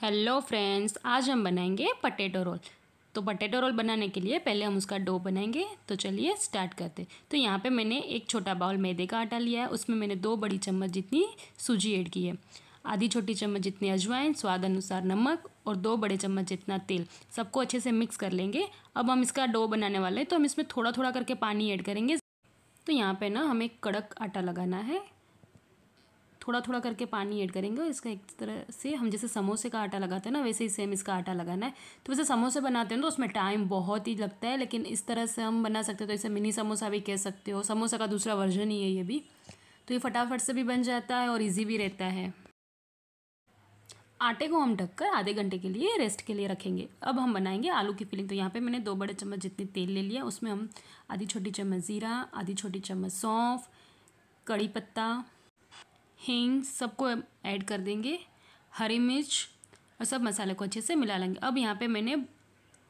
hello friends आज हम बनाएंगे पटेटो रोल तो पटेटो रोल बनाने के लिए पहले हम उसका डो बनाएंगे तो चलिए स्टार्ट करते तो यहाँ पे मैंने एक छोटा बाउल मैदे का आटा लिया है उसमें मैंने दो बड़ी चम्मच जितनी सूजी ऐड की है आधी छोटी चम्मच जितनी अजवाइन स्वाद अनुसार नमक और दो बड़े चम्मच जितना तेल सबको अच्छे से मिक्स कर लेंगे अब हम इसका डो बनाने वाले हैं तो हम इसमें थोड़ा थोड़ा करके पानी ऐड करेंगे तो यहाँ पर ना हमें कड़क आटा लगाना है थोड़ा थोड़ा करके पानी ऐड करेंगे और इसका एक तरह से हम जैसे समोसे का आटा लगाते हैं ना वैसे ही सेम इसका आटा लगाना है तो वैसे समोसे बनाते हैं तो उसमें टाइम बहुत ही लगता है लेकिन इस तरह से हम बना सकते हैं तो इसे मिनी समोसा भी कह सकते हो समोसा का दूसरा वर्जन ही है ये भी तो ये फटाफट से भी बन जाता है और ईजी भी रहता है आटे को हम ढककर आधे घंटे के लिए रेस्ट के लिए रखेंगे अब हम बनाएंगे आलू की फिलिंग तो यहाँ पे मैंने दो बड़े चम्मच जितनी तेल ले लिया उसमें हम आधी छोटी चम्मच ज़ीरा आधी छोटी चम्मच सौंफ कड़ी पत्ता हींग सबको ऐड कर देंगे हरी मिर्च और सब मसाले को अच्छे से मिला लेंगे अब यहाँ पे मैंने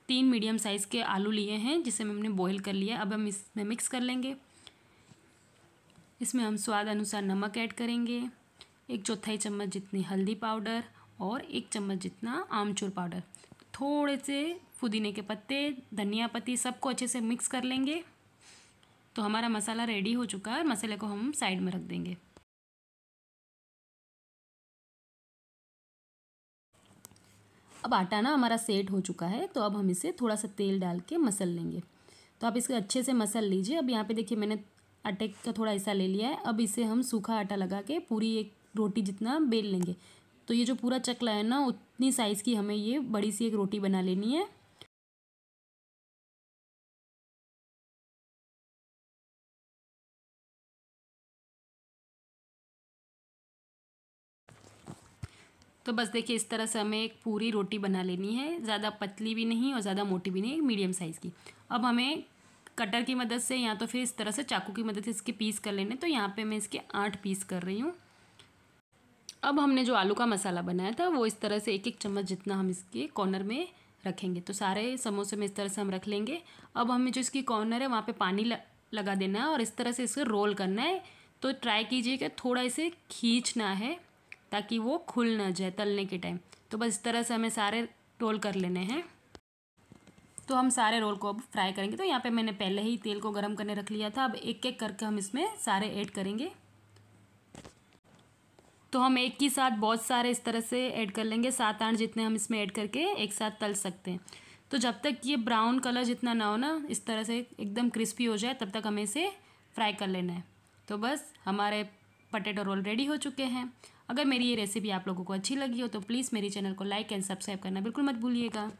तीन मीडियम साइज़ के आलू लिए हैं जिसे हमने बॉईल कर लिया अब हम इसमें मिक्स कर लेंगे इसमें हम स्वाद अनुसार नमक ऐड करेंगे एक चौथाई चम्मच जितनी हल्दी पाउडर और एक चम्मच जितना आमचूर पाउडर थोड़े से पुदीने के पत्ते धनिया पत्ती सबको अच्छे से मिक्स कर लेंगे तो हमारा मसाला रेडी हो चुका है मसाले को हम साइड में रख देंगे अब आटा ना हमारा सेट हो चुका है तो अब हम इसे थोड़ा सा तेल डाल के मसल लेंगे तो आप इसे अच्छे से मसल लीजिए अब यहाँ पे देखिए मैंने आटे का थोड़ा हिस्सा ले लिया है अब इसे हम सूखा आटा लगा के पूरी एक रोटी जितना बेल लेंगे तो ये जो पूरा चकला है ना उतनी साइज़ की हमें ये बड़ी सी एक रोटी बना लेनी है तो बस देखिए इस तरह से हमें एक पूरी रोटी बना लेनी है ज़्यादा पतली भी नहीं और ज़्यादा मोटी भी नहीं मीडियम साइज़ की अब हमें कटर की मदद से या तो फिर इस तरह से चाकू की मदद से इसके पीस कर लेने तो यहाँ पे मैं इसके आठ पीस कर रही हूँ अब हमने जो आलू का मसाला बनाया था वो इस तरह से एक एक चम्मच जितना हम इसके कॉर्नर में रखेंगे तो सारे समोसे में इस तरह से हम रख लेंगे अब हमें जो इसकी कॉर्नर है वहाँ पर पानी लगा देना है और इस तरह से इसको रोल करना है तो ट्राई कीजिए कि थोड़ा इसे खींचना है ताकि वो खुल ना जाए तलने के टाइम तो बस इस तरह से हमें सारे रोल कर लेने हैं तो हम सारे रोल को अब फ्राई करेंगे तो यहाँ पे मैंने पहले ही तेल को गर्म करने रख लिया था अब एक एक करके हम इसमें सारे ऐड करेंगे तो हम एक ही साथ बहुत सारे इस तरह से ऐड कर लेंगे सात आठ जितने हम इसमें ऐड करके एक साथ तल सकते हैं तो जब तक ये ब्राउन कलर जितना ना हो ना इस तरह से एकदम क्रिस्पी हो जाए तब तक हमें इसे फ्राई कर लेना है तो बस हमारे पटेटो रोल रेडी हो चुके हैं अगर मेरी ये रेसिपी आप लोगों को अच्छी लगी हो तो प्लीज़ मेरे चैनल को लाइक एंड सब्सक्राइब करना बिल्कुल मत भूलिएगा